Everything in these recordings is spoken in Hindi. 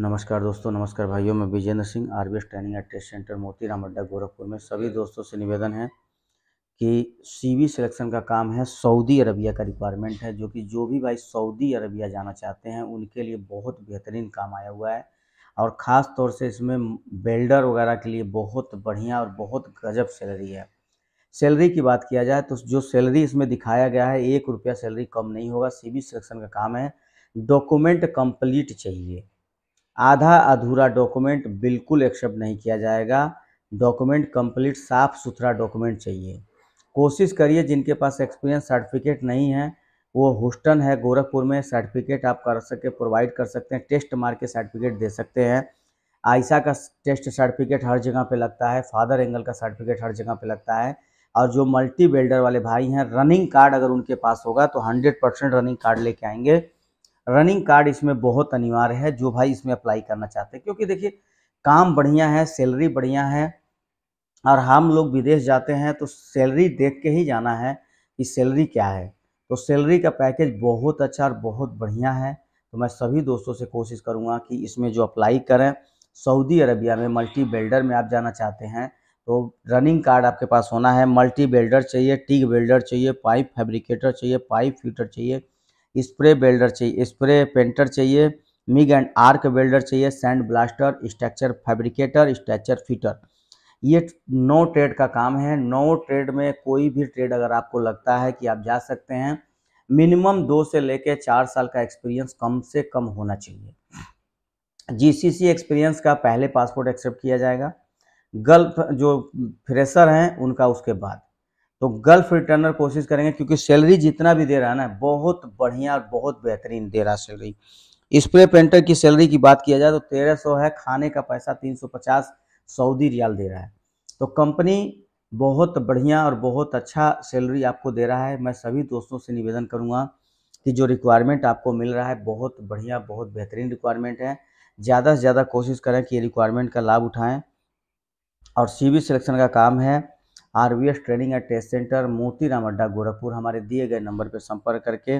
नमस्कार दोस्तों नमस्कार भाइयों मैं Vijendra Singh R B S training and test centre Motiram अड्डा गोरखपुर में सभी दोस्तों से निवेदन है कि सीवी सिलेक्शन का काम है सऊदी अरबिया का रिक्वायरमेंट है जो कि जो भी भाई सऊदी अरबिया जाना चाहते हैं उनके लिए बहुत बेहतरीन काम आया हुआ है और ख़ास तौर से इसमें बेल्डर वगैरह के लिए बहुत बढ़िया और बहुत गजब सैलरी है सैलरी की बात किया जाए तो जो सैलरी इसमें दिखाया गया है एक रुपया सैलरी कम नहीं होगा सीवी सिलेक्शन का काम है डॉक्यूमेंट कंप्लीट चाहिए आधा अधूरा डॉक्यूमेंट बिल्कुल एक्सेप्ट नहीं किया जाएगा डॉक्यूमेंट कंप्लीट साफ़ सुथरा डॉक्यूमेंट चाहिए कोशिश करिए जिनके पास एक्सपीरियंस सर्टिफिकेट नहीं है वो होस्टन है गोरखपुर में सर्टिफिकेट आप कर सके प्रोवाइड कर सकते हैं टेस्ट मार के सर्टिफिकेट दे सकते हैं आयशा का टेस्ट सर्टिफिकेट हर जगह पे लगता है फादर एंगल का सर्टिफिकेट हर जगह पे लगता है और जो मल्टी बिल्डर वाले भाई हैं रनिंग कार्ड अगर उनके पास होगा तो हंड्रेड परसेंट रनिंग कार्ड लेके आएंगे रनिंग कार्ड इसमें बहुत अनिवार्य है जो भाई इसमें अप्लाई करना चाहते हैं क्योंकि देखिए काम बढ़िया है सैलरी बढ़िया है और हम लोग विदेश जाते हैं तो सैलरी देख के ही जाना है कि सैलरी क्या है तो सैलरी का पैकेज बहुत अच्छा और बहुत बढ़िया है तो मैं सभी दोस्तों से कोशिश करूँगा कि इसमें जो अप्लाई करें सऊदी अरबिया में मल्टी बिल्डर में आप जाना चाहते हैं तो रनिंग कार्ड आपके पास होना है मल्टी बिल्डर चाहिए टिग बिल्डर चाहिए पाइप फैब्रिकेटर चाहिए पाइप फिटर चाहिए स्प्रे बेल्डर चाहिए स्प्रे पेंटर चाहिए मिग एंड आर्क बेल्डर चाहिए sand blaster structure fabricator structure fitter ये नो ट्रेड का काम है नो ट्रेड में कोई भी ट्रेड अगर आपको लगता है कि आप जा सकते हैं मिनिमम दो से लेके चार साल का एक्सपीरियंस कम से कम होना चाहिए जीसीसी एक्सपीरियंस का पहले पासपोर्ट एक्सेप्ट किया जाएगा गल्फ जो फ्रेशर हैं उनका उसके बाद तो गल्फ रिटर्नर कोशिश करेंगे क्योंकि सैलरी जितना भी दे रहा है ना बहुत बढ़िया और बहुत बेहतरीन दे रहा है सैलरी स्प्रे पेंटर की सैलरी की बात किया जाए तो तेरह सौ है खाने का पैसा तीन सौ पचास सऊदी रियाल दे रहा है तो कंपनी बहुत बढ़िया और बहुत अच्छा सैलरी आपको दे रहा है मैं सभी दोस्तों से निवेदन करूँगा कि जो रिक्वायरमेंट आपको मिल रहा है बहुत बढ़िया बहुत बेहतरीन रिक्वायरमेंट है ज़्यादा से ज़्यादा कोशिश करें कि ये रिक्वायरमेंट का लाभ उठाएँ और सी सिलेक्शन का काम है R V S training and test centre Moti Ram अड्डा गोरखपुर हमारे दिए गए नंबर पर संपर्क करके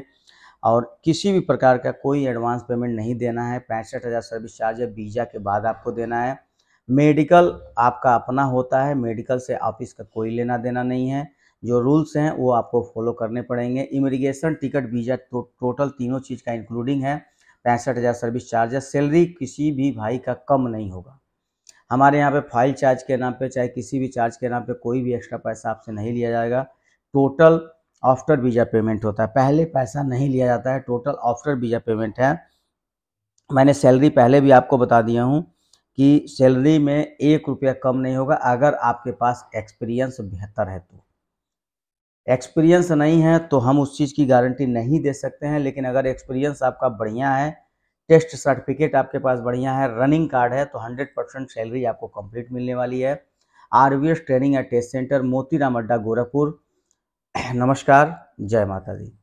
और किसी भी प्रकार का कोई एडवांस पेमेंट नहीं देना है पैंसठ हज़ार सर्विस चार्ज है वीज़ा के बाद आपको देना है मेडिकल आपका अपना होता है मेडिकल से ऑफिस का कोई लेना देना नहीं है जो रूल्स हैं वो आपको फॉलो करने पड़ेंगे इमिग्रेशन टिकट वीज़ा तो, टोटल तीनों चीज़ का इंक्लूडिंग है पैंसठ हज़ार सर्विस चार्ज है सैलरी किसी भी भाई का कम नहीं होगा हमारे यहाँ पे फाइल चार्ज के नाम पे चाहे किसी भी चार्ज के नाम पे कोई भी एक्स्ट्रा पैसा आपसे नहीं लिया जाएगा टोटल आफ्टर वीज़ा पेमेंट होता है पहले पैसा नहीं लिया जाता है टोटल आफ्टर वीज़ा पेमेंट है मैंने सैलरी पहले भी आपको बता दिया हूँ कि सैलरी में एक रुपया कम नहीं होगा अगर आपके पास एक्सपीरियंस बेहतर है तो एक्सपीरियंस नहीं है तो हम उस चीज़ की गारंटी नहीं दे सकते हैं लेकिन अगर एक्सपीरियंस आपका बढ़िया है टेस्ट सर्टिफिकेट आपके पास बढ़िया है रनिंग कार्ड है तो 100 परसेंट सैलरी आपको कंप्लीट मिलने वाली है R training and test centre Motiram अड्डा गोरखपुर नमस्कार जय माता दी